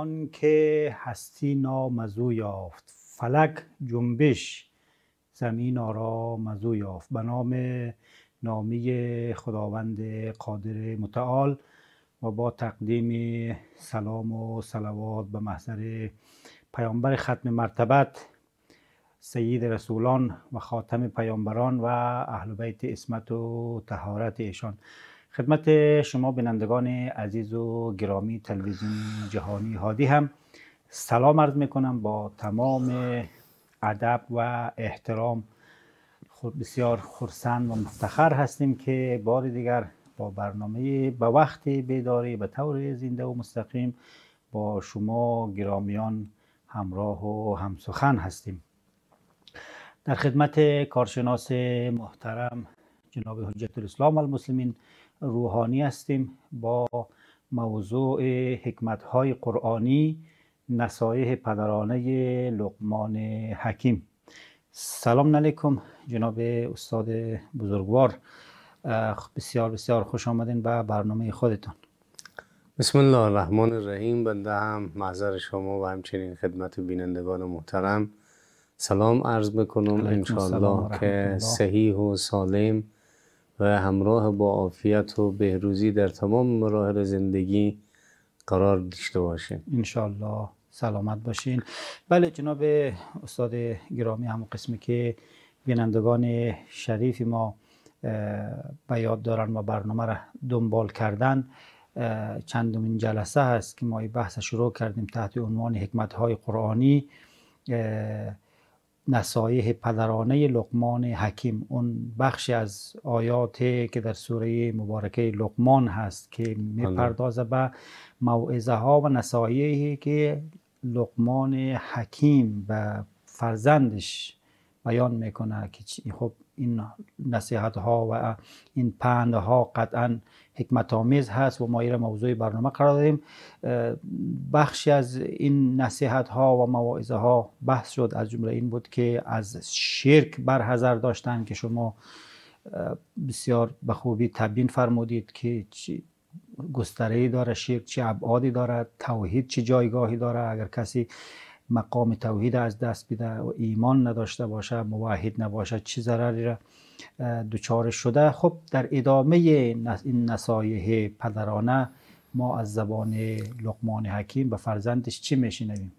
آن که هستی نام یافت فلک جنبش زمین آرام از یافت به نام نامی خداوند قادر متعال و با تقدیم سلام و سلوات به محضر پیامبر ختم مرتبت سید رسولان و خاتم پیامبران و اهل بیت اسمت و تهارت ایشان خدمت شما بینندگان عزیز و گرامی تلویزیون جهانی هادی هم سلام عرض میکنم با تمام ادب و احترام خود بسیار خرسند و مفتخر هستیم که بار دیگر با برنامه به وقت بیداری به طور زنده و مستقیم با شما گرامیان همراه و همسخن هستیم در خدمت کارشناس محترم جناب حجت الاسلام المسلمین روحانی هستیم با موضوع حکمت های قرآنی نصایح پدرانه لقمان حکیم سلام علیکم جناب استاد بزرگوار بسیار بسیار خوش آمدین به برنامه خودتان بسم الله الرحمن الرحیم بنده هم محضر شما و همچنین خدمت بینندگان محترم سلام عرض بکنم انشاءالله که صحیح و سالم و همراه با عافیت و بهروزی در تمام مراحل زندگی قرار داشته باشه انشالله سلامت باشین بله جناب استاد گرامی هم قسمی که بینندگان شریف ما به یاد دارن و برنامه را دنبال کردن چندمین جلسه هست که ما این بحث شروع کردیم تحت عنوان حکمت های قرآنی نصایح پدرانه لقمان حکیم اون بخشی از آیات که در سوره مبارکه لقمان هست که میپردازه به موعظه ها و نصایحی که لقمان حکیم به فرزندش بیان میکنه که خب این نصیحت ها و این پند ها قطعا حکمت آمیز هست و ما این موضوع برنامه قرار دادیم بخشی از این نصیحت ها و مواعظه ها بحث شد از جمله این بود که از شرک برحضر داشتن که شما بسیار به خوبی تبیین فرمودید که چی گستره داره شرک چه ابعادی داره توحید چه جایگاهی داره اگر کسی مقام توحید از دست بده و ایمان نداشته باشه موحد نباشه چه ضرری را دوچار شده خب در ادامه این نصایح پدرانه ما از زبان لقمان حکیم به فرزندش چی میشنویم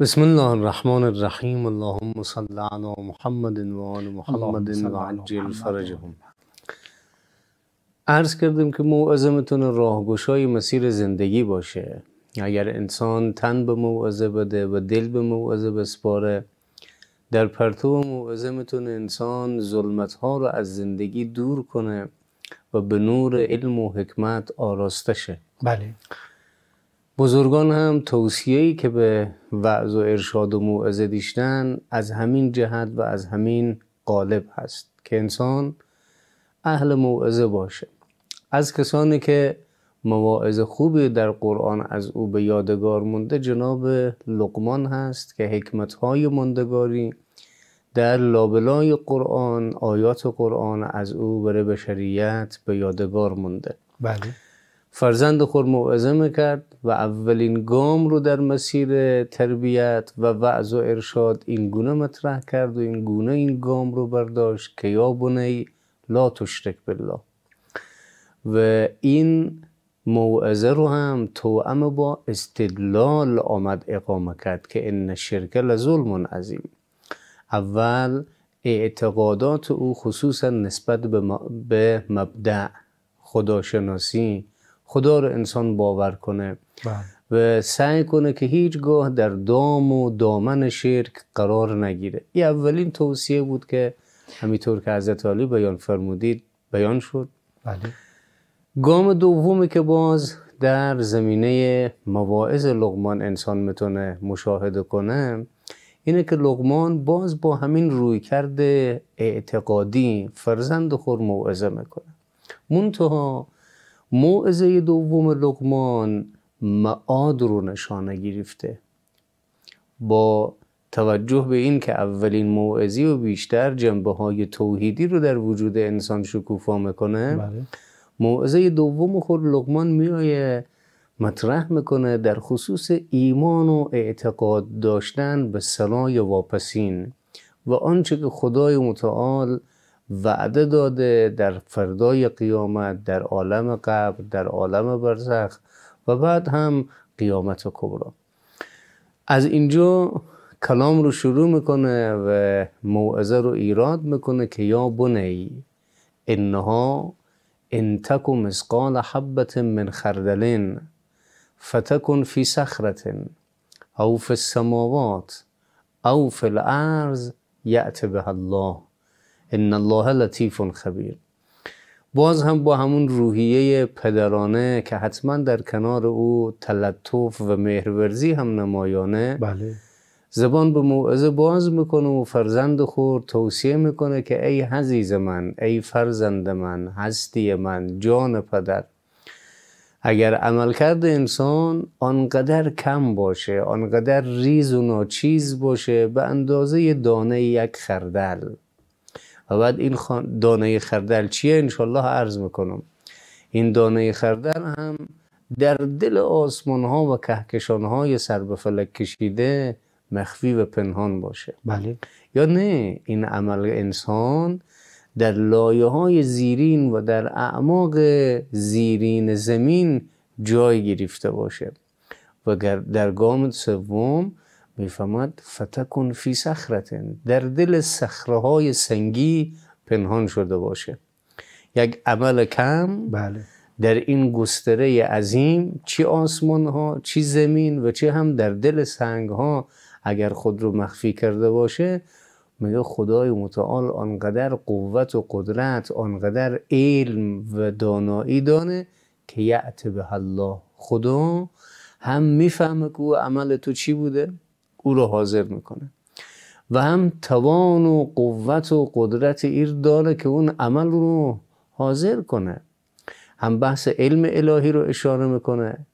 بسم الله الرحمن الرحیم اللهم صل علی محمد و آل محمد و عجل فرجهم عرض کردیم که موعظمتون راهگشای مسیر زندگی باشه اگر انسان تن به موعظه بده و دل به موعظه بسپاره در پرتو موعظه میتونه انسان ظلمت ها رو از زندگی دور کنه و به نور علم و حکمت آراسته شه بله بزرگان هم ای که به وعظ و ارشاد و موعظه دیشتن از همین جهت و از همین قالب هست که انسان اهل موعظه باشه از کسانی که مواعظ خوبی در قرآن از او به یادگار مونده جناب لقمان هست که های مندگاری در لابلای قرآن آیات قرآن از او برای بشریت به یادگار مونده بله فرزند خور موعظه میکرد و اولین گام رو در مسیر تربیت و وعظ و ارشاد این گونه مطرح کرد و این گونه این گام رو برداشت که یا بنی لا تشرک بالله و این موعظه رو هم توأم با استدلال آمد اقامه کرد که ان شرک لظلم عظیم اول اعتقادات او خصوصا نسبت به مبدع خداشناسی خدا رو انسان باور کنه بله. و سعی کنه که هیچگاه در دام و دامن شرک قرار نگیره این اولین توصیه بود که همینطور که حضرت علی بیان فرمودید بیان شد بله. گام دومی که باز در زمینه مواعظ لغمان انسان میتونه مشاهده کنه اینه که لغمان باز با همین روی کرده اعتقادی فرزند خور موعظه میکنه منتها موعظه دوم لغمان معاد رو نشانه گرفته با توجه به این که اولین موعظی و بیشتر جنبه های توحیدی رو در وجود انسان شکوفا میکنه بله. موعظه دوم خود لقمان میایه مطرح میکنه در خصوص ایمان و اعتقاد داشتن به سنای واپسین و آنچه که خدای متعال وعده داده در فردای قیامت در عالم قبر در عالم برزخ و بعد هم قیامت کبرا از اینجا کلام رو شروع میکنه و موعظه رو ایراد میکنه که یا بنی انها ان تکو مسقال حبة من خردلین فتکن في سخرت او فی السماوات او فی الارض یعت به الله ان الله لطیف خبیر باز هم با همون روحیه پدرانه که حتما در کنار او تلطف و مهرورزی هم نمایانه بله. زبان به موعظه باز میکنه و فرزند خور توصیه میکنه که ای حزیز من ای فرزند من هستی من جان پدر اگر کرده انسان آنقدر کم باشه آنقدر ریز و ناچیز باشه به اندازه دانه یک خردل و بعد این دانه خردل چیه انشالله عرض میکنم این دانه خردل هم در دل آسمان ها و کهکشان های سر به فلک کشیده مخفی و پنهان باشه بله یا نه این عمل انسان در لایه های زیرین و در اعماق زیرین زمین جای گرفته باشه و در گام سوم میفهمد فتکن فی سخرتن در دل سخره های سنگی پنهان شده باشه یک عمل کم بله در این گستره عظیم چی آسمان ها چی زمین و چه هم در دل سنگ ها اگر خود رو مخفی کرده باشه میگه خدای متعال آنقدر قوت و قدرت آنقدر علم و دانایی دانه که یعت به الله خدا هم میفهمه که او عمل تو چی بوده او رو حاضر میکنه و هم توان و قوت و قدرت ایر داره که اون عمل رو حاضر کنه هم بحث علم الهی رو اشاره میکنه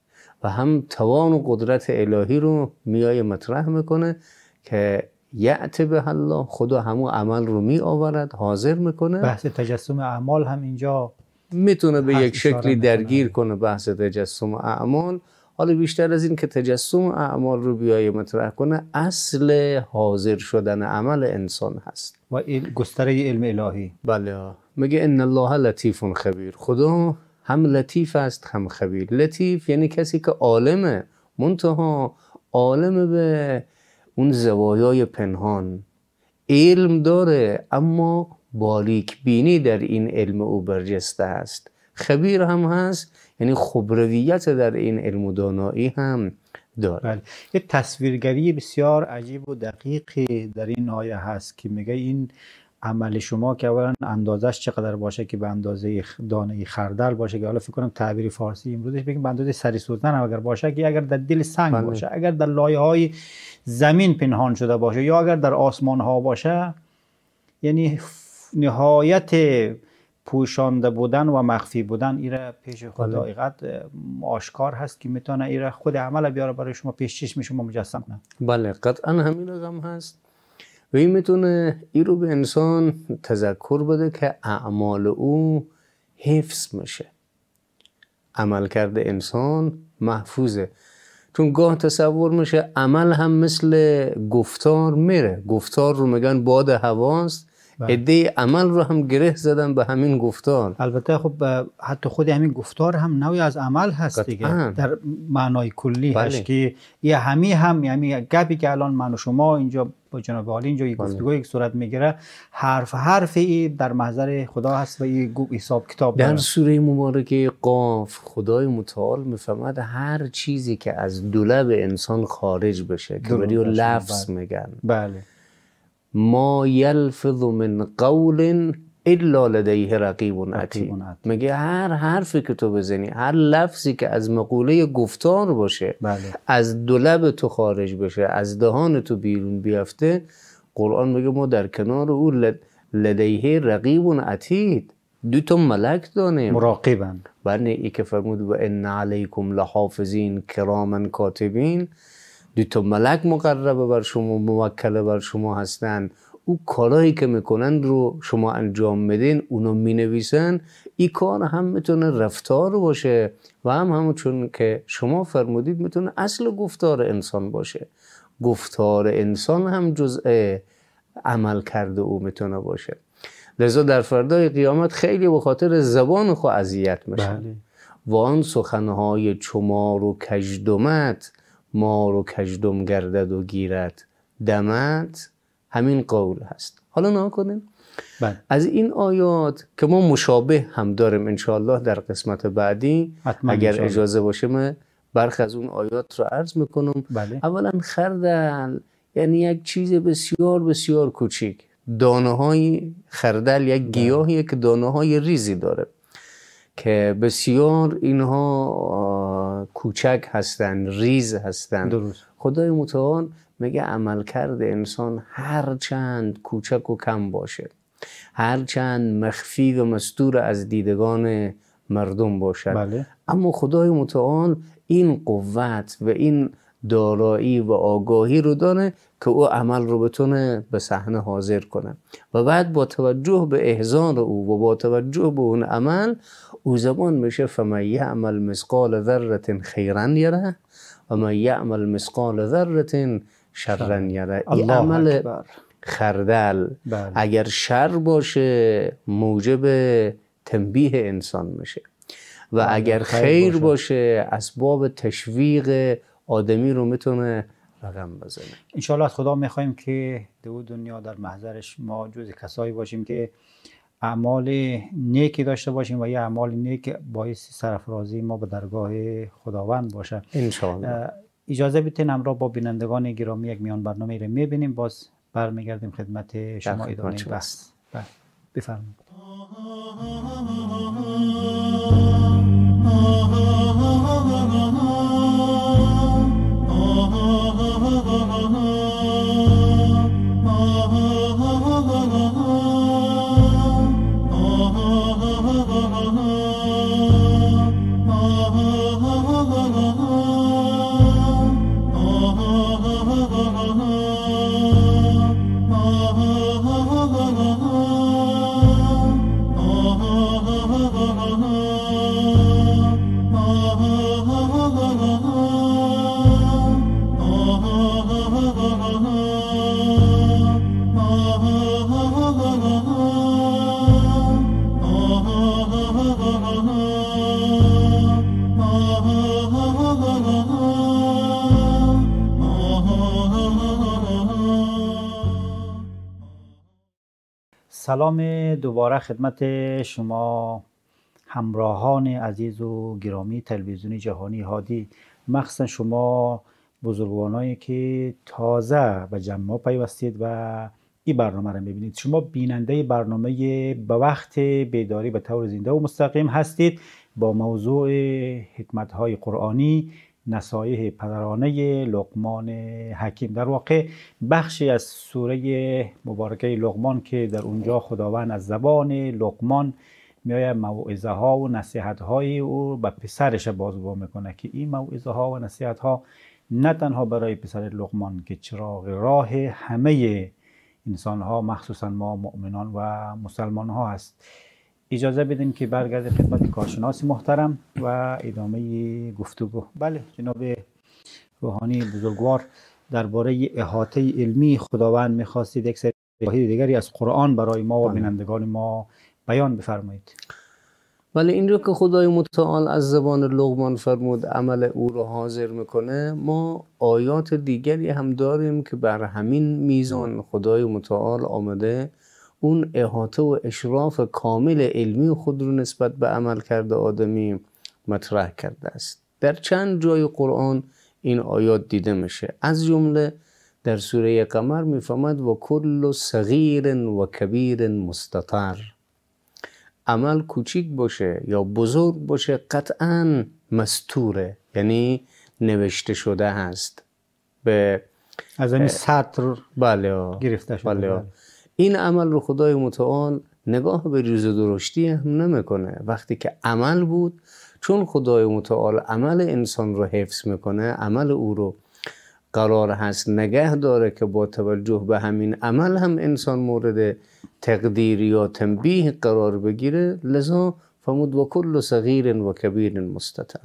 و هم توان و قدرت الهی رو میای مطرح میکنه که یعت به الله خدا همو عمل رو می آورد حاضر میکنه بحث تجسم اعمال هم اینجا میتونه به یک شکلی درگیر کنه بحث تجسم اعمال حالا بیشتر از این که تجسم اعمال رو بیای مطرح کنه اصل حاضر شدن عمل انسان هست و گستره علم الهی بله میگه ان الله لطیف خبیر خدا هم لطیف است هم خبیر لطیف یعنی کسی که عالمه منتها عالم به اون زوایای پنهان علم داره اما باریک بینی در این علم او برجسته است خبیر هم هست یعنی خبرویت در این علم و دانایی هم داره بله. یه تصویرگری بسیار عجیب و دقیقی در این آیه هست که میگه این عمل شما که اولا اندازش چقدر باشه که به اندازه دانه خردل باشه که حالا فکر کنم تعبیر فارسی امروزش بگیم به اندازه سری سوزن اگر باشه که اگر در دل سنگ بله. باشه اگر در لایه های زمین پنهان شده باشه یا اگر در آسمان ها باشه یعنی نهایت پوشانده بودن و مخفی بودن ایره پیش خدا بله. حقیقت آشکار هست که میتونه ایره خود عمل بیاره برای شما پیش چشم شما مجسم کنه بله قطعا همین هم هست و این میتونه ای رو به انسان تذکر بده که اعمال او حفظ میشه عمل کرده انسان محفوظه چون گاه تصور میشه عمل هم مثل گفتار میره گفتار رو میگن باد هواست بله. عده عمل رو هم گره زدن به همین گفتار البته خب حتی خود همین گفتار هم نوعی از عمل هست دیگه در معنای کلی هست بله. که یه همی هم یعنی گپی که الان من و شما اینجا با جناب عالی اینجا یک بله. گفتگو یک صورت میگیره حرف حرف ای در محضر خدا هست و یه حساب کتاب در سوره مبارکه قاف خدای متعال میفهمد هر چیزی که از دولب انسان خارج بشه که و لفظ بله. میگن بله ما یلفظ من قول الا لدیه رقیب و میگه هر حرفی که تو بزنی هر لفظی که از مقوله گفتار باشه بله. از دولب تو خارج بشه از دهان تو بیرون بیفته قرآن میگه ما در کنار او لدیه رقیب عتید دو تا ملک دانیم مراقبن بله ای که فرمود و ان علیکم لحافظین کراما کاتبین دو تا ملک مقربه بر شما موکله بر شما هستند او کارهایی که میکنند رو شما انجام میدین اونا مینویسن این کار هم میتونه رفتار باشه و هم همون چون که شما فرمودید میتونه اصل گفتار انسان باشه گفتار انسان هم جزء عمل کرده او میتونه باشه لذا در فردای قیامت خیلی به خاطر زبان خو اذیت میشه بله. و آن سخنهای چمار و کجدمت ما رو کجدم گردد و گیرد دمت همین قول هست حالا نها کنیم بله. از این آیات که ما مشابه هم داریم انشاءالله در قسمت بعدی اگر اجازه باشه من برخ از اون آیات رو عرض میکنم بله. اولا خردل یعنی یک چیز بسیار بسیار کوچیک دانه های خردل یک بله. گیاهیه که دانه های ریزی داره که بسیار اینها کوچک هستند ریز هستند خدای متعال میگه عملکرد انسان هر چند کوچک و کم باشه هر چند مخفی و مستور از دیدگان مردم باشد بله. اما خدای متعال این قوت و این دارایی و آگاهی رو داره که او عمل رو بتونه به صحنه حاضر کنه و بعد با توجه به احزان او و با توجه به اون عمل او زمان میشه فمن عمل مسقال ذره خیرا یره و من یعمل مسقال ذره شرن یعنی عمل خردل بله. اگر شر باشه موجب تنبیه انسان میشه و بله، اگر خیر, باشه. اسباب تشویق آدمی رو میتونه رقم بزنه انشاءالله از خدا میخوایم که دو دنیا در محضرش ما جز کسایی باشیم که اعمال نیکی داشته باشیم و یه اعمال نیک باعث سرفرازی ما به درگاه خداوند باشه انشاءالله اجازه بتین را با بینندگان گرامی یک میان برنامه را میبینیم باز برمیگردیم خدمت شما ادامه بست بله، بفرمایید سلام دوباره خدمت شما همراهان عزیز و گرامی تلویزیون جهانی هادی مخصوصا شما بزرگوانایی که تازه به جمع پیوستید و این برنامه رو میبینید شما بیننده برنامه به وقت بیداری به طور زنده و مستقیم هستید با موضوع حکمت های قرآنی نصایح پدرانه لقمان حکیم در واقع بخشی از سوره مبارکه لقمان که در اونجا خداوند از زبان لقمان میآید موعظه ها و نصیحت های او به پسرش بازگو میکنه که این موعظه ها و نصیحت ها نه تنها برای پسر لقمان که چراغ راه همه انسان ها مخصوصا ما مؤمنان و مسلمان ها است اجازه بدین که برگز خدمت کارشناس محترم و ادامه گفتگو بله جناب روحانی بزرگوار درباره احاطه علمی خداوند میخواستید یک سری دیگری از قرآن برای ما و بله. بینندگان ما بیان بفرمایید ولی بله، این رو که خدای متعال از زبان لغمان فرمود عمل او رو حاضر میکنه ما آیات دیگری هم داریم که بر همین میزان خدای متعال آمده اون احاطه و اشراف کامل علمی خود رو نسبت به عمل کرده آدمی مطرح کرده است در چند جای قرآن این آیات دیده میشه از جمله در سوره قمر میفهمد و کل صغیر و کبیر مستطر عمل کوچیک باشه یا بزرگ باشه قطعا مستوره یعنی نوشته شده هست به از این سطر بله گرفته شده بله. این عمل رو خدای متعال نگاه به روز درشتی هم نمیکنه وقتی که عمل بود چون خدای متعال عمل انسان رو حفظ میکنه عمل او رو قرار هست نگه داره که با توجه به همین عمل هم انسان مورد تقدیر یا تنبیه قرار بگیره لذا فمود و کل صغیر و کبیر مستطر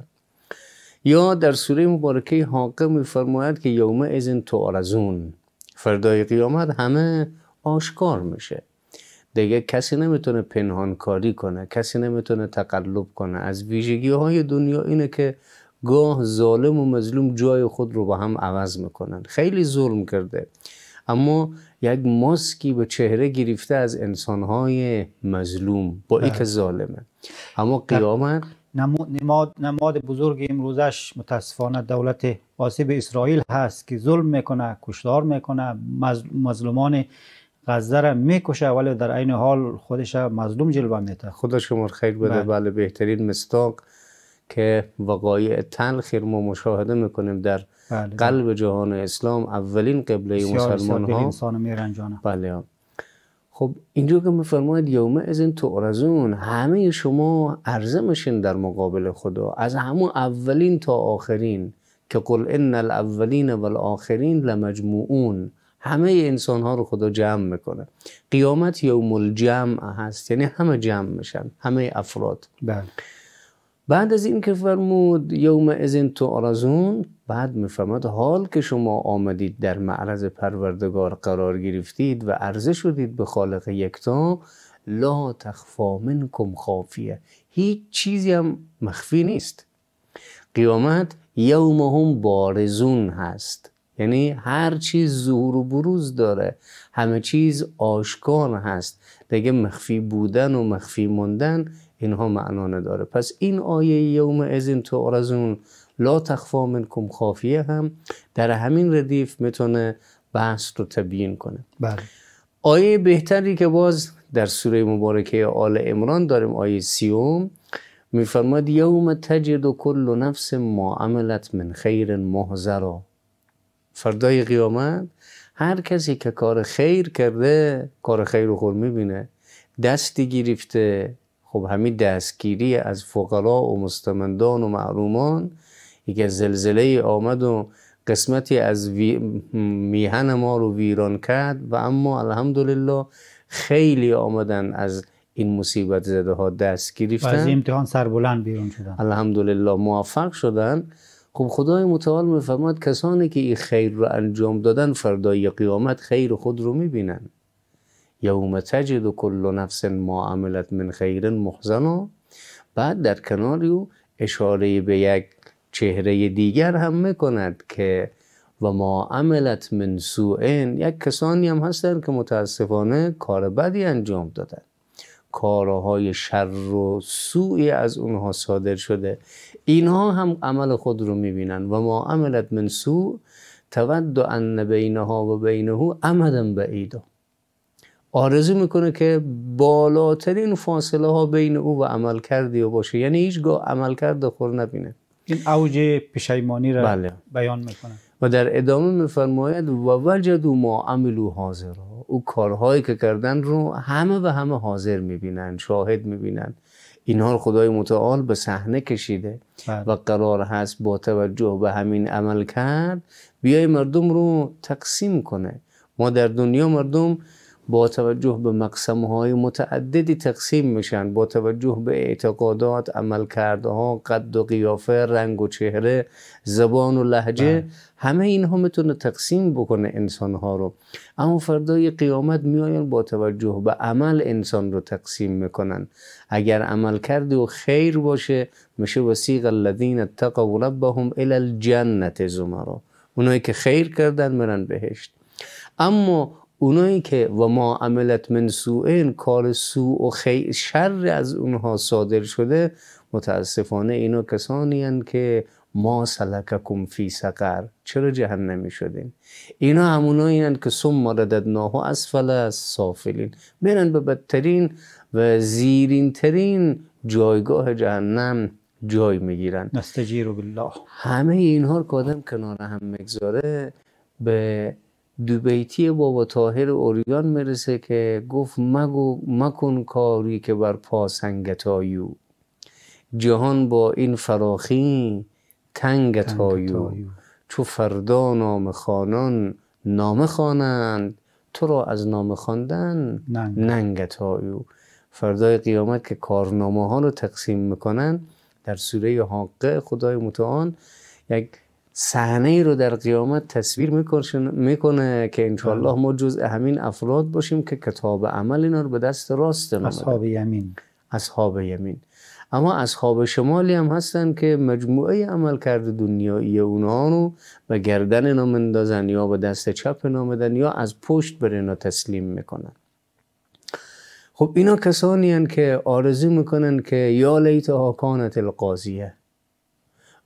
یا در سوره مبارکه حاقه میفرماید که یوم ازن تعرزون فردای قیامت همه آشکار میشه دیگه کسی نمیتونه پنهان کاری کنه کسی نمیتونه تقلب کنه از ویژگی های دنیا اینه که گاه ظالم و مظلوم جای خود رو با هم عوض میکنن خیلی ظلم کرده اما یک ماسکی به چهره گرفته از انسانهای مظلوم با بله. ای که ظالمه اما قیامت نماد, نماد بزرگ امروزش متاسفانه دولت آسیب اسرائیل هست که ظلم میکنه کشتار میکنه مظلومان غزه میکشه ولی در عین حال خودش مظلوم جلوه میده خدا شما خیر بده بله. بله بهترین مستاق که وقایع تلخی ما مشاهده میکنیم در بله، بله. قلب جهان اسلام اولین قبله مسلمان ها انسان میرنجانه بله خب اینجا که میفرماید یوم از این تعرزون همه شما عرضه میشین در مقابل خدا از همون اولین تا آخرین که قل ان الاولین والآخرین لمجموعون همه انسان ها رو خدا جمع میکنه قیامت یوم الجمع هست یعنی همه جمع میشن همه افراد بله بعد از این که فرمود یوم این تو آرزون بعد میفهمد حال که شما آمدید در معرض پروردگار قرار گرفتید و عرضه شدید به خالق یکتا لا تخفا منکم خافیه هیچ چیزی هم مخفی نیست قیامت یوم هم بارزون هست یعنی هر چیز ظهور و بروز داره همه چیز آشکار هست دیگه مخفی بودن و مخفی موندن اینها معنا نداره پس این آیه یوم تو ارزون لا تخفا منکم خافیه هم در همین ردیف میتونه بحث رو تبیین کنه بله آیه بهتری که باز در سوره مبارکه آل عمران داریم آیه سیوم میفرماد یوم تجد کل نفس ما عملت من خیر محضرا فردای قیامت هر کسی که کار خیر کرده کار خیر و خود میبینه دستی گرفته خب همین دستگیری از فقرا و مستمندان و معلومان یک زلزله آمد و قسمتی از میهن ما رو ویران کرد و اما الحمدلله خیلی آمدن از این مصیبت زده ها دست گرفتن و از امتحان سربلند بیرون شدن الحمدلله موفق شدن خب خدای متعال میفرماد کسانی که این خیر رو انجام دادن فردای قیامت خیر خود رو میبینن یوم تجد و کل نفس ما عملت من خیر محزنا بعد در کنار او اشاره به یک چهره دیگر هم میکند که و ما عملت من سوئن یک کسانی هم هستن که متاسفانه کار بدی انجام دادن کارهای شر و سوی از اونها صادر شده اینها هم عمل خود رو میبینن و ما عملت من سوء تود ان بینها و بینه به بعیدا آرزو میکنه که بالاترین فاصله ها بین او و عمل کردی و باشه یعنی هیچگاه عمل کرده خور نبینه این اوج پشیمانی را بله. بیان میکنه و در ادامه میفرماید و وجد و ما عملو حاضر او کارهایی که کردن رو همه و همه حاضر میبینن شاهد میبینن اینها رو خدای متعال به صحنه کشیده بله. و قرار هست با توجه به همین عمل کرد بیای مردم رو تقسیم کنه ما در دنیا مردم با توجه به مقسمهای متعددی تقسیم میشن با توجه به اعتقادات عمل کرده ها، قد و قیافه رنگ و چهره زبان و لحجه بله. همه این ها میتونه تقسیم بکنه انسانها رو اما فردای قیامت میاین با توجه به عمل انسان رو تقسیم میکنن اگر عمل کرده و خیر باشه میشه وسیق الذین اتقوا ربهم الی الجنت زمرا اونایی که خیر کردن میرن بهشت اما اونایی که و ما عملت من سوئن کار سوء و خیر شر از اونها صادر شده متاسفانه اینا کسانی هن که ما سلککم فی سقر چرا جهنمی شدین اینا همونایی هن که مردد ناهو اسفل سافلین برن به بدترین و زیرین ترین جایگاه جهنم جای میگیرن نستجیر بالله همه اینها رو که کنار هم مگذاره به دوبیتی بابا تاهر اوریان میرسه که گفت مگو مکن کاری که بر پاسنگتایو جهان با این فراخی تنگتایو چو فردا نام خانان نامه خوانند تو را از نام خواندن ننگتایو فردای قیامت که کارنامه ها رو تقسیم میکنن در سوره حاقه خدای متعال یک صحنه ای رو در قیامت تصویر میکنه که انشالله بله. ما جز همین افراد باشیم که کتاب عمل اینا رو به دست راست نمده اصحاب یمین اصحاب یمین اما اصحاب شمالی هم هستن که مجموعه عمل کرده دنیایی اونا رو به گردن اینا مندازن یا به دست چپ اینا مدن یا از پشت بر اینا تسلیم میکنن خب اینا کسانی هن که آرزو میکنن که یا لیت ها کانت القاضیه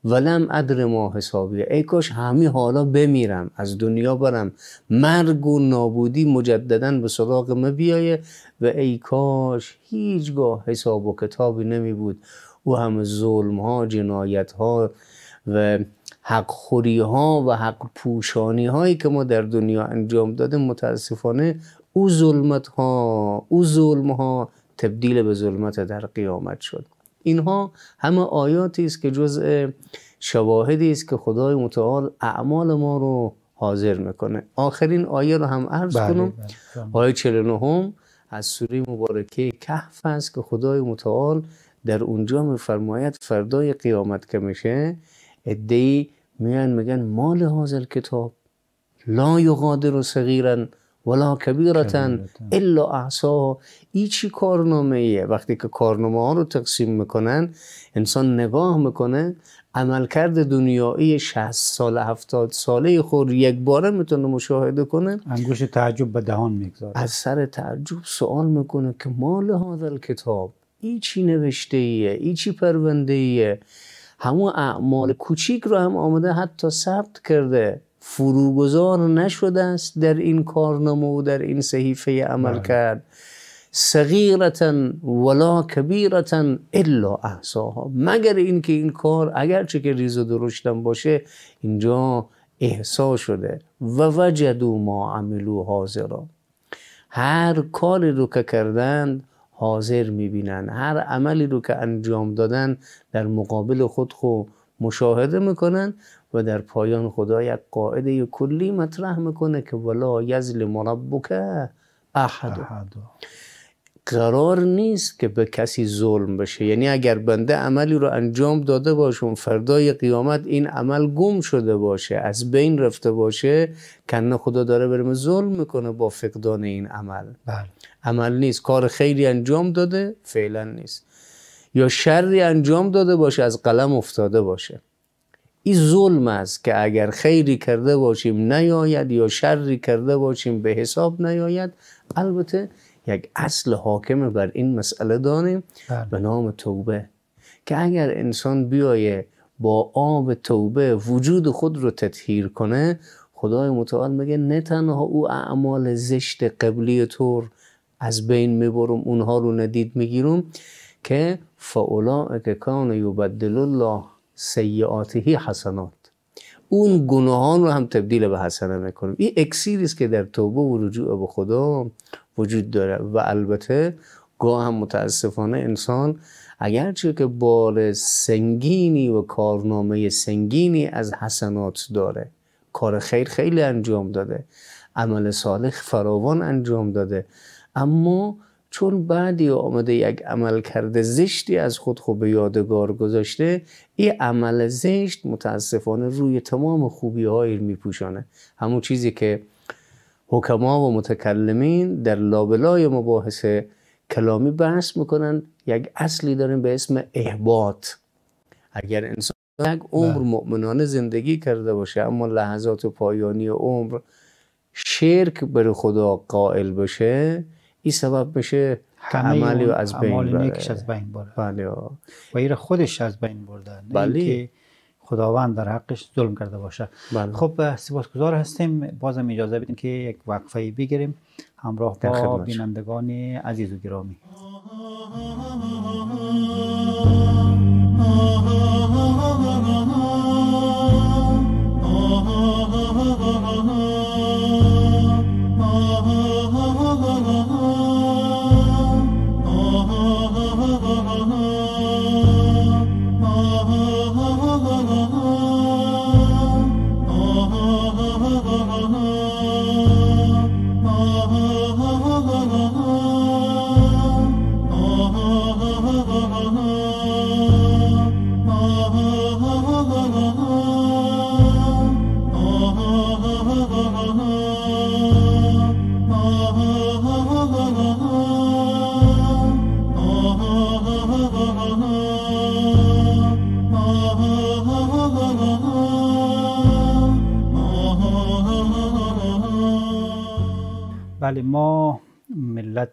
ولم ادر ما حسابیه ای کاش همی حالا بمیرم از دنیا برم مرگ و نابودی مجددا به سراغ ما بیایه و ای کاش هیچگاه حساب و کتابی نمی بود او همه ظلم ها جنایت ها و حق خوری ها و حق پوشانی هایی که ما در دنیا انجام داده متاسفانه او ظلمت ها او ظلم ها تبدیل به ظلمت در قیامت شد اینها همه آیاتی است که جزء شواهدی است که خدای متعال اعمال ما رو حاضر میکنه آخرین آیه رو هم عرض بله، کنم بله. بله. آیه 49 هم از سوره مبارکه کهف است که خدای متعال در اونجا میفرماید فردای قیامت که میشه ادعی میان میگن مال حاضر کتاب لا یغادر صغیرا ولا کبیرتن الا اعصا ای چی کارنامه ایه وقتی که کارنامه ها رو تقسیم میکنن انسان نگاه میکنه عملکرد دنیایی 60 سال 70 ساله خور یک باره میتونه مشاهده کنه انگوش تعجب به دهان میگذاره از سر تعجب سوال میکنه که مال هذا کتاب ای چی نوشته ایه ای چی پرونده ایه همون اعمال کوچیک رو هم آمده حتی ثبت کرده فروگذار نشده است در این کارنامه و در این صحیفه عمل بله. کرد صغیرتا ولا کبیرتا الا احساها مگر اینکه این کار اگرچه که ریز و درشتم باشه اینجا احسا شده و وجدو ما عملو حاضرا هر کاری رو که کردند حاضر میبینن هر عملی رو که انجام دادن در مقابل خود خو مشاهده میکنن و در پایان خدا یک قاعده کلی مطرح میکنه که ولا یزل ربک احد قرار نیست که به کسی ظلم بشه یعنی اگر بنده عملی رو انجام داده باشه اون فردای قیامت این عمل گم شده باشه از بین رفته باشه کنه خدا داره برم ظلم میکنه با فقدان این عمل بله. عمل نیست کار خیلی انجام داده فعلا نیست یا شری انجام داده باشه از قلم افتاده باشه این ظلم است که اگر خیری کرده باشیم نیاید یا شری کرده باشیم به حساب نیاید البته یک اصل حاکم بر این مسئله داریم بله. به نام توبه که اگر انسان بیایه با آب توبه وجود خود رو تطهیر کنه خدای متعال میگه نه تنها او اعمال زشت قبلی طور از بین میبرم اونها رو ندید میگیرم که که کان یبدل الله سیعاتهی حسنات اون گناهان رو هم تبدیل به حسنه میکنیم این اکسیری که در توبه و رجوع به خدا وجود داره و البته گاه هم متاسفانه انسان اگرچه که بار سنگینی و کارنامه سنگینی از حسنات داره کار خیر خیلی انجام داده عمل صالح فراوان انجام داده اما چون بعدی آمده یک عمل کرده زشتی از خود خوب به یادگار گذاشته این عمل زشت متاسفانه روی تمام خوبی هایی میپوشانه همون چیزی که حکما و متکلمین در لابلای مباحث کلامی بحث میکنن یک اصلی داریم به اسم احباط اگر انسان یک عمر بله. مؤمنانه زندگی کرده باشه اما لحظات پایانی عمر شرک بر خدا قائل باشه این سبب بشه که عملی از بین از بین بره بله و خودش از بین برده نه بله. خداوند در حقش ظلم کرده باشه بله. خب سپاسگزار هستیم بازم اجازه بدیم که یک وقفه بگیریم همراه با بینندگان عزیز و گرامی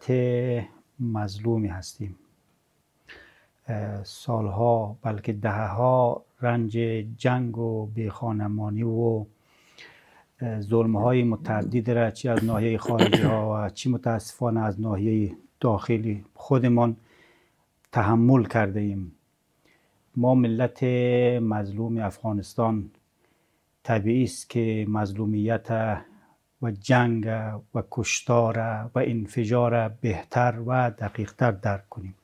ملت مظلومی هستیم سالها بلکه دهها رنج جنگ و بیخانمانی و ظلم های متعدد را چی از ناحیه خارجی ها و چی متاسفانه از ناحیه داخلی خودمان تحمل کرده ایم ما ملت مظلوم افغانستان طبیعی است که مظلومیت و جنگ و کشتار و انفجار بهتر و دقیقتر درک کنیم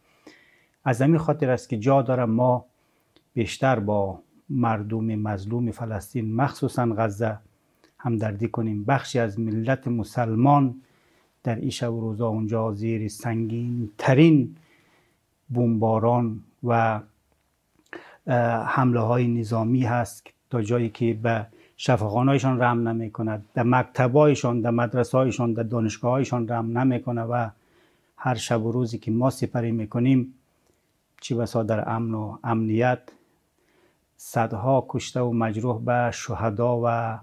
از همین خاطر است که جا دارم ما بیشتر با مردم مظلوم فلسطین مخصوصا غزه همدردی کنیم بخشی از ملت مسلمان در این شب و روزا اونجا زیر سنگین ترین بمباران و حمله های نظامی هست تا جایی که به هایشان رحم نمی کند در مکتبایشان در مدرسهایشان در دانشگاهایشان رحم نمی و هر شب و روزی که ما سپری میکنیم چی بسا در امن و امنیت صدها کشته و مجروح به شهدا و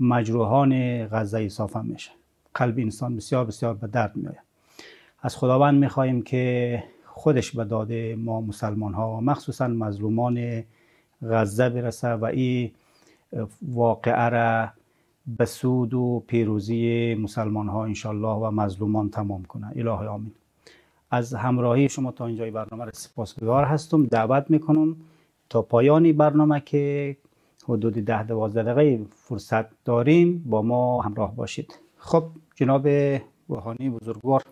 مجروحان غزه اصافه میشه قلب انسان بسیار بسیار به درد میآید از خداوند خواهیم که خودش به داده ما مسلمان ها و مخصوصا مظلومان غزه برسه و این واقعه را به سود و پیروزی مسلمان ها انشالله و مظلومان تمام کنه الهی آمین از همراهی شما تا اینجای برنامه را سپاسگزار هستم دعوت میکنم تا پایانی برنامه که حدود ده دوازده دقیقه فرصت داریم با ما همراه باشید خب جناب روحانی بزرگوار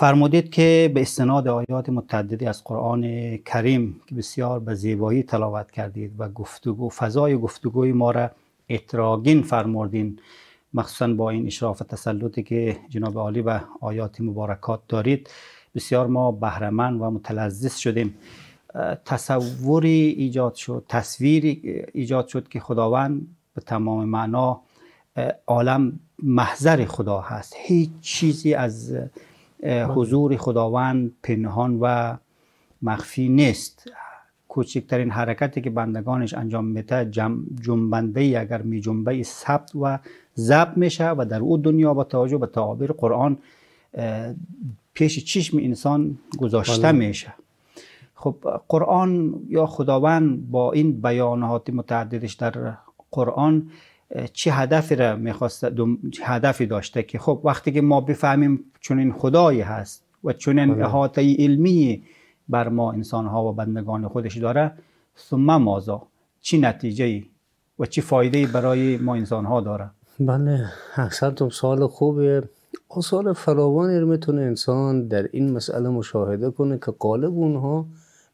فرمودید که به استناد آیات متعددی از قرآن کریم که بسیار به زیبایی تلاوت کردید و گفتگو فضای گفتگوی ما را اتراگین فرمودین مخصوصا با این اشراف و تسلطی که جناب عالی و آیات مبارکات دارید بسیار ما بهرمند و متلذذ شدیم تصوری ایجاد شد تصویری ایجاد شد که خداوند به تمام معنا عالم محضر خدا هست هیچ چیزی از بله. حضور خداوند پنهان و مخفی نیست کوچکترین حرکتی که بندگانش انجام میده جنبنده ای اگر می جنبه ثبت و ضبط میشه و در او دنیا با توجه به تعابیر قرآن پیش چشم انسان گذاشته بله. میشه خب قرآن یا خداوند با این بیانات متعددش در قرآن چه هدفی را هدفی داشته که خب وقتی که ما بفهمیم این خدایی هست و چنین احاطه علمی بر ما انسان ها و بندگان خودش داره ثم مازا چی نتیجه و چی فایده برای ما انسان ها داره بله اکثر سوال خوبه اصول فراوانی رو میتونه انسان در این مسئله مشاهده کنه که قالب اونها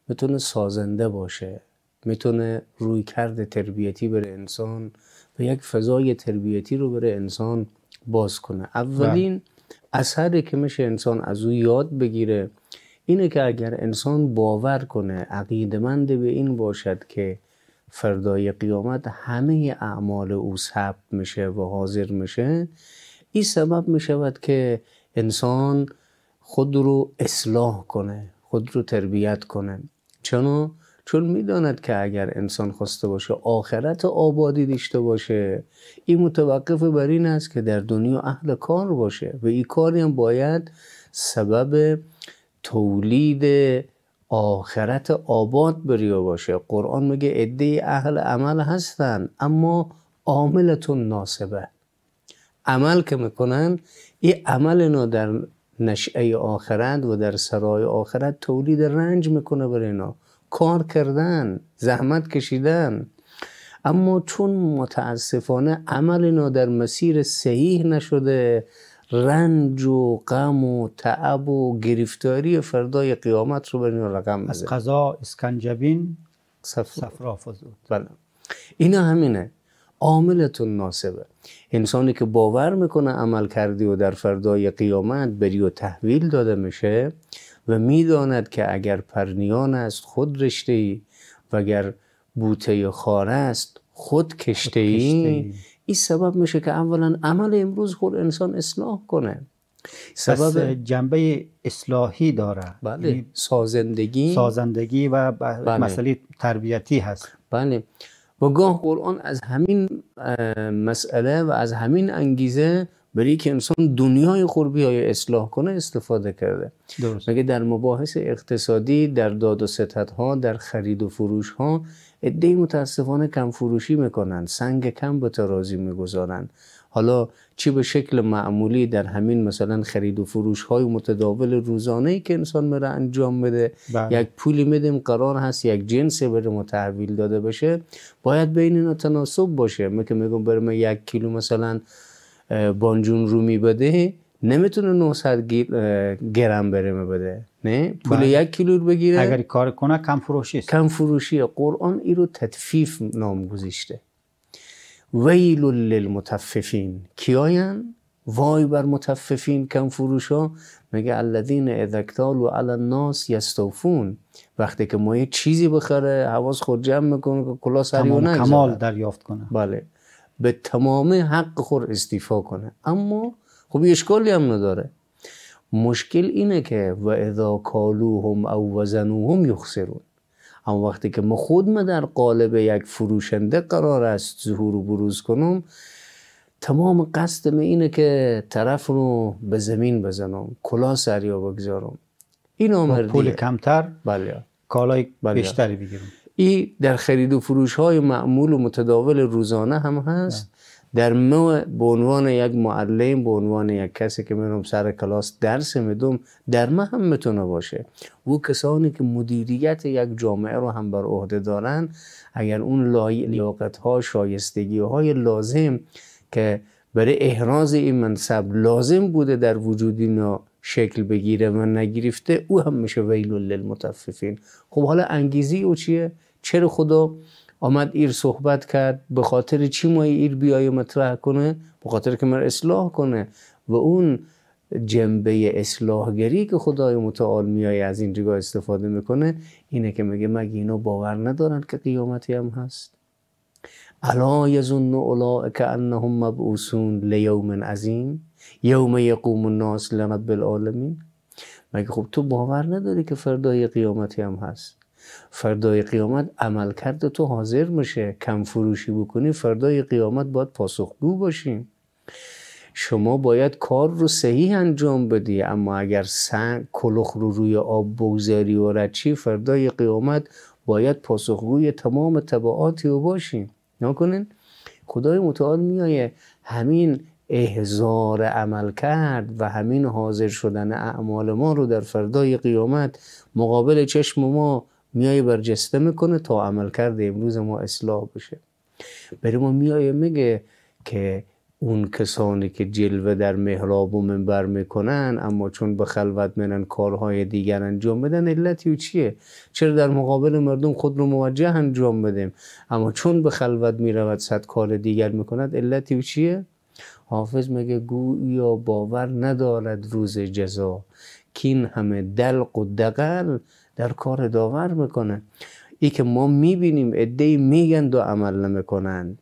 میتونه سازنده باشه میتونه روی کرد تربیتی بر انسان و یک فضای تربیتی رو برای انسان باز کنه اولین بله. اثری که میشه انسان از او یاد بگیره اینه که اگر انسان باور کنه عقیدمند به این باشد که فردای قیامت همه اعمال او ثبت میشه و حاضر میشه این سبب میشود که انسان خود رو اصلاح کنه خود رو تربیت کنه چون چون میداند که اگر انسان خواسته باشه آخرت آبادی داشته باشه این متوقف بر این است که در دنیا اهل کار باشه و این کاری هم باید سبب تولید آخرت آباد بریا باشه قرآن میگه عده اهل عمل هستن اما عاملتون ناسبه عمل که میکنن این عمل اینا در نشعه آخرت و در سرای آخرت تولید رنج میکنه بر اینا کار کردن زحمت کشیدن اما چون متاسفانه عمل اینا در مسیر صحیح نشده رنج و غم و تعب و گرفتاری فردای قیامت رو بر اینا رقم از قضا اسکنجبین صفرا فزود بله اینا همینه عاملتون ناسبه انسانی که باور میکنه عمل کردی و در فردای قیامت بری و تحویل داده میشه و میداند که اگر پرنیان است خود رشته ای اگر بوته خاره است خود کشته ای این سبب میشه که اولا عمل امروز خود انسان اصلاح کنه سبب جنبه اصلاحی داره بله یعنی سازندگی سازندگی و بله. مسئله تربیتی هست بله و گاه قرآن از همین مسئله و از همین انگیزه برای که انسان دنیای خوربی های اصلاح کنه استفاده کرده درست. مگه در مباحث اقتصادی در داد و ستت ها در خرید و فروش ها ادهی متاسفانه کم فروشی میکنن سنگ کم به ترازی میگذارن حالا چه به شکل معمولی در همین مثلا خرید و فروش های متداول روزانه ای که انسان میره انجام بده بله. یک پولی میدیم قرار هست یک جنس بره متحویل داده بشه باید بین اینا تناسب باشه من که میگم برم یک کیلو مثلا بانجون رومی بده نمیتونه 900 گرم برمه بده نه پول بله. یک کیلو بگیره اگر کار کنه کم فروشی کم فروشی قرآن ای رو تطفیف نام گذاشته ویل للمتففین کیاین وای بر متففین کم فروش میگه میگه الذین اذا و علی الناس یستوفون وقتی که ما یه چیزی بخره حواس خود جمع میکنه که کلا سریو تمام کمال دریافت کنه بله به تمام حق خور استیفا کنه اما خب اشکالی هم نداره مشکل اینه که و اذا کالوهم او وزنوهم یخسرون اما وقتی که ما خود ما در قالب یک فروشنده قرار است ظهور و بروز کنم تمام قصدم اینه که طرف رو به زمین بزنم کلا سریا بگذارم این آمردیه پول کمتر بله کالای بله. بیشتری بگیرم این در خرید و فروش های معمول و متداول روزانه هم هست در مو به عنوان یک معلم به عنوان یک کسی که میرم سر کلاس درس میدم در ما هم میتونه باشه و کسانی که مدیریت یک جامعه رو هم بر عهده دارن اگر اون لیاقت ها شایستگی های لازم که برای احراز این منصب لازم بوده در وجود اینا شکل بگیره و نگرفته او هم میشه ویل للمتففین خب حالا انگیزی او چیه چرا خدا آمد ایر صحبت کرد به خاطر چی مای ایر بیای مطرح کنه به خاطر که من اصلاح کنه و اون جنبه اصلاحگری که خدای متعال میای از این جگاه استفاده میکنه اینه که میگه مگه اینو باور ندارن که قیامتی هم هست الا یظن اولائک انهم مبعوثون لیوم عظیم یوم یقوم الناس لرب العالمین مگه خب تو باور نداری که فردای قیامتی هم هست فردای قیامت عمل کرد تو حاضر میشه کم فروشی بکنی فردای قیامت باید پاسخگو باشیم شما باید کار رو صحیح انجام بدی اما اگر سنگ کلخ رو روی آب بگذاری و رچی فردای قیامت باید پاسخگوی تمام طبعاتی رو باشیم نکنین خدای متعال میایه همین احزار عمل کرد و همین حاضر شدن اعمال ما رو در فردای قیامت مقابل چشم ما میای برجسته میکنه تا عمل کرده امروز ما اصلاح بشه برای ما میایه میگه که اون کسانی که جلوه در محراب و منبر میکنن اما چون به خلوت میرن کارهای دیگر انجام بدن علتی و چیه چرا در مقابل مردم خود رو موجه انجام بدیم اما چون به خلوت میرود صد کار دیگر میکند علتی و چیه حافظ میگه گویا باور ندارد روز جزا کین همه دلق و دقل در کار داور میکنه ای که ما میبینیم ای میگن و عمل نمیکنند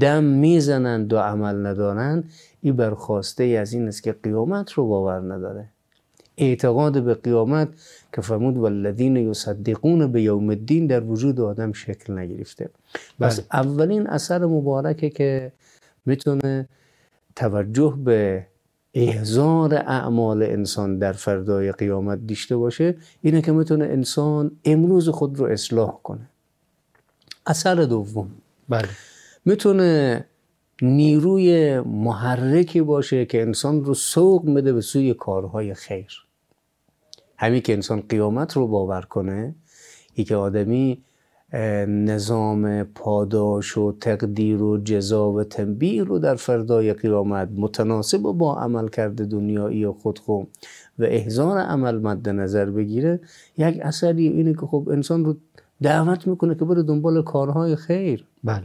دم میزنند و عمل ندارند ای برخواسته ای از این است که قیامت رو باور نداره اعتقاد به قیامت که فرمود والذین یصدقون به یوم الدین در وجود آدم شکل نگرفته بس بله. اولین اثر مبارکه که میتونه توجه به احزار اعمال انسان در فردای قیامت دیشته باشه اینه که میتونه انسان امروز خود رو اصلاح کنه اثر دوم بله میتونه نیروی محرکی باشه که انسان رو سوق میده به سوی کارهای خیر همین که انسان قیامت رو باور کنه ای که آدمی نظام پاداش و تقدیر و جزا و تنبیه رو در فردای قیامت متناسب با عمل کرده دنیایی خود و احزان عمل مد نظر بگیره یک اثری اینه که خب انسان رو دعوت میکنه که بره دنبال کارهای خیر بله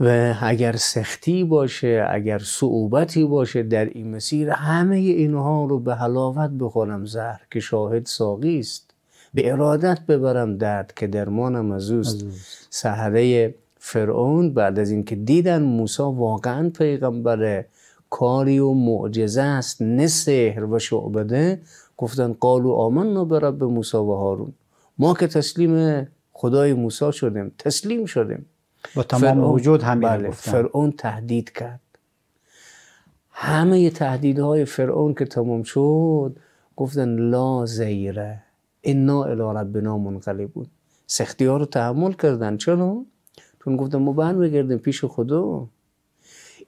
و اگر سختی باشه اگر صعوبتی باشه در این مسیر همه اینها رو به حلاوت بخورم زهر که شاهد ساقی است به ارادت ببرم درد که درمانم از اوست سهره فرعون بعد از اینکه دیدن موسی واقعا پیغمبر کاری و معجزه است نه سحر و شعبده گفتن قالو آمنا به موسا و هارون ما که تسلیم خدای موسا شدیم تسلیم شدیم با تمام وجود همین بله گفتن. فرعون تهدید کرد همه تهدیدهای فرعون که تمام شد گفتن لا زیره انا الی ربنا منقلبون سختی ها رو تحمل کردن چرا چون گفتم ما برمیگردیم پیش خدا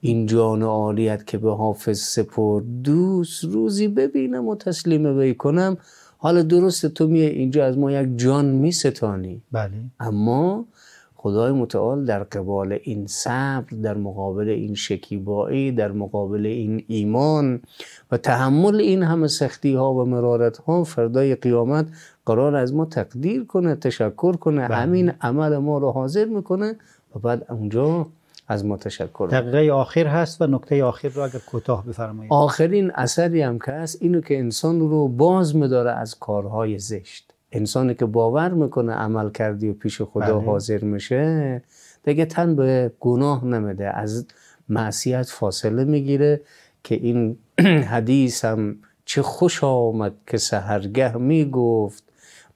این جان عالیت که به حافظ سپر دوست روزی ببینم و تسلیم وی کنم حالا درست تو میای اینجا از ما یک جان میستانی بله اما خدای متعال در قبال این صبر در مقابل این شکیبایی در مقابل این ایمان و تحمل این همه سختی ها و مرارت ها فردای قیامت قرار از ما تقدیر کنه تشکر کنه بله. همین عمل ما رو حاضر میکنه و بعد اونجا از ما تشکر دقیقه آخر هست و نکته آخر رو اگر کوتاه بفرمایید آخرین اثری هم که هست اینو که انسان رو باز میداره از کارهای زشت انسانی که باور میکنه عمل کردی و پیش خدا بله. حاضر میشه دیگه تن به گناه نمیده از معصیت فاصله میگیره که این حدیث هم چه خوش آمد که سهرگه میگفت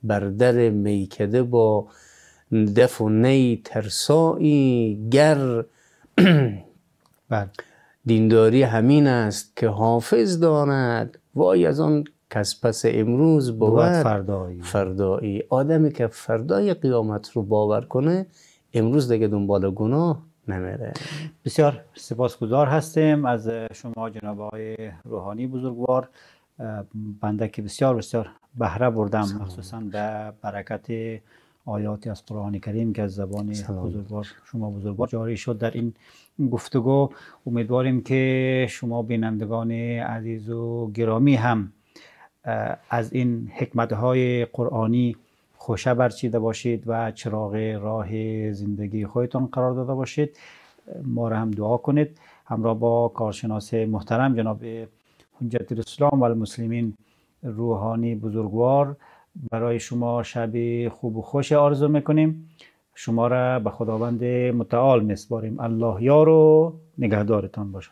بر در میکده با دف و نی ترسایی گر بله. دینداری همین است که حافظ داند وای از آن که از پس امروز بود فردایی فردایی آدمی که فردای قیامت رو باور کنه امروز دیگه دنبال گناه نمیره بسیار سپاسگزار هستیم از شما جناب آقای روحانی بزرگوار بنده که بسیار بسیار بهره بردم سلام. مخصوصا به برکت آیاتی از قرآن کریم که از زبان بزرگوار شما بزرگوار جاری شد در این گفتگو امیدواریم که شما بینندگان عزیز و گرامی هم از این حکمت های قرآنی خوشه برچیده باشید و چراغ راه زندگی خودتان قرار داده باشید ما را هم دعا کنید همراه با کارشناس محترم جناب حجت الاسلام و المسلمین روحانی بزرگوار برای شما شب خوب و خوش آرزو میکنیم شما را به خداوند متعال میسپاریم الله یار و نگهدارتان باشه